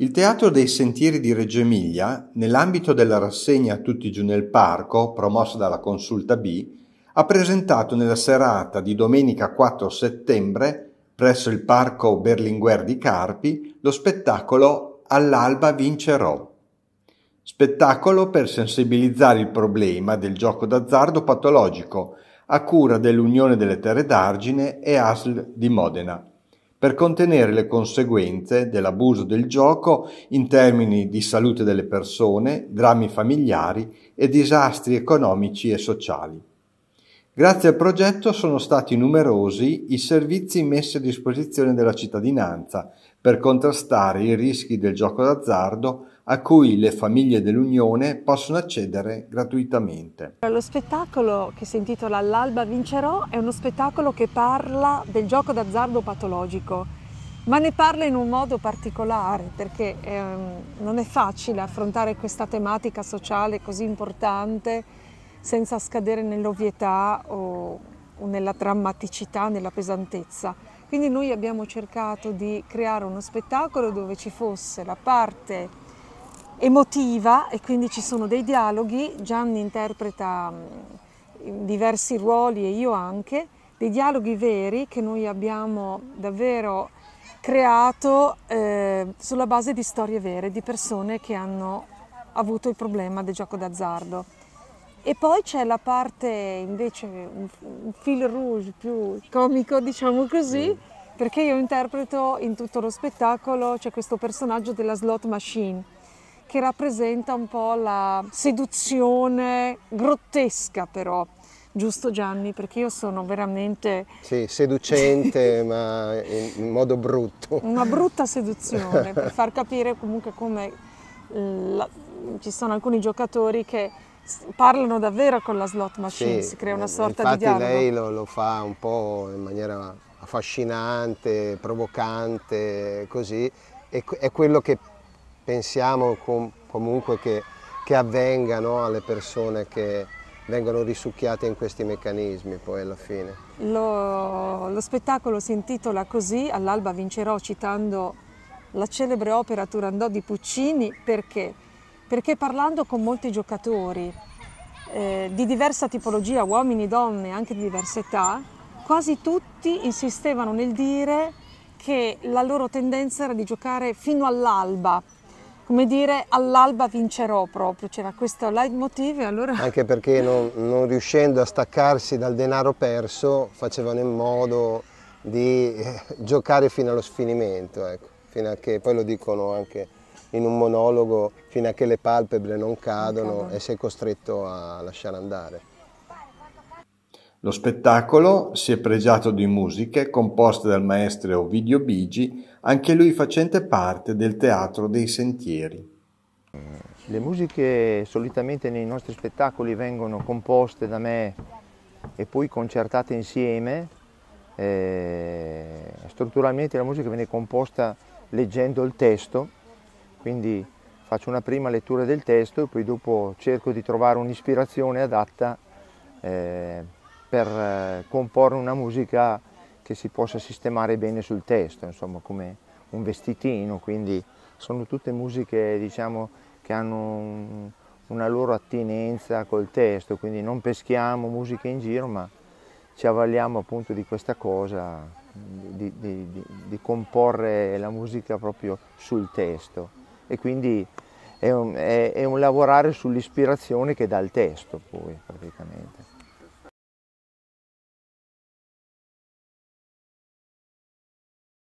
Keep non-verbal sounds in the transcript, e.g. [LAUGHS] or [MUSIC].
Il Teatro dei Sentieri di Reggio Emilia, nell'ambito della rassegna Tutti giù nel parco, promossa dalla Consulta B, ha presentato nella serata di domenica 4 settembre, presso il Parco Berlinguer di Carpi, lo spettacolo All'alba vincerò. Spettacolo per sensibilizzare il problema del gioco d'azzardo patologico, a cura dell'Unione delle Terre d'Argine e ASL di Modena per contenere le conseguenze dell'abuso del gioco in termini di salute delle persone, drammi familiari e disastri economici e sociali. Grazie al progetto sono stati numerosi i servizi messi a disposizione della cittadinanza per contrastare i rischi del gioco d'azzardo a cui le famiglie dell'Unione possono accedere gratuitamente. Lo spettacolo che si intitola All'alba vincerò è uno spettacolo che parla del gioco d'azzardo patologico, ma ne parla in un modo particolare perché ehm, non è facile affrontare questa tematica sociale così importante senza scadere nell'ovvietà o, o nella drammaticità, nella pesantezza. Quindi noi abbiamo cercato di creare uno spettacolo dove ci fosse la parte emotiva e quindi ci sono dei dialoghi, Gianni interpreta mm, in diversi ruoli e io anche, dei dialoghi veri che noi abbiamo davvero creato eh, sulla base di storie vere, di persone che hanno avuto il problema del gioco d'azzardo. E poi c'è la parte invece, un, un fil rouge più comico, diciamo così, mm. perché io interpreto in tutto lo spettacolo, c'è questo personaggio della slot machine, che rappresenta un po' la seduzione grottesca però. Giusto Gianni, perché io sono veramente... Sì, seducente, [LAUGHS] ma in modo brutto. Una brutta [LAUGHS] seduzione, per far capire comunque come eh, la... ci sono alcuni giocatori che parlano davvero con la slot machine, sì, si crea una eh, sorta di dialogo. Infatti lei lo, lo, fa un po' in maniera affascinante, provocante, così, e, è quello che pensiamo com comunque che, che avvenga no, alle persone che vengono risucchiate in questi meccanismi poi alla fine. Lo, lo spettacolo si intitola così, all'alba vincerò citando la celebre opera Turandò di Puccini, perché? perché parlando con molti giocatori eh, di diversa tipologia, uomini, donne, anche di diversa età, quasi tutti insistevano nel dire che la loro tendenza era di giocare fino all'alba, come dire all'alba vincerò proprio, c'era questo leitmotiv e allora... [LAUGHS] Anche perché non, non, riuscendo a staccarsi dal denaro perso facevano in modo di eh, giocare fino allo sfinimento, ecco. fino a che poi lo dicono anche in un monologo fino a che le palpebre non cadono, non cadono. e sei costretto a lasciare andare. Lo spettacolo si è pregiato di musiche composte dal maestro Ovidio Bigi, anche lui facente parte del Teatro dei Sentieri. Le musiche solitamente nei nostri spettacoli vengono composte da me e poi concertate insieme. Eh, strutturalmente la musica viene composta leggendo il testo quindi faccio una prima lettura del testo e poi dopo cerco di trovare un'ispirazione adatta eh, per eh, comporre una musica che si possa sistemare bene sul testo, insomma come un vestitino, quindi sono tutte musiche diciamo, che hanno un, una loro attinenza col testo, quindi non peschiamo musiche in giro ma ci avvaliamo appunto di questa cosa, di, di, di, di comporre la musica proprio sul testo e quindi è un, è, è un lavorare sull'ispirazione che dà il testo poi praticamente.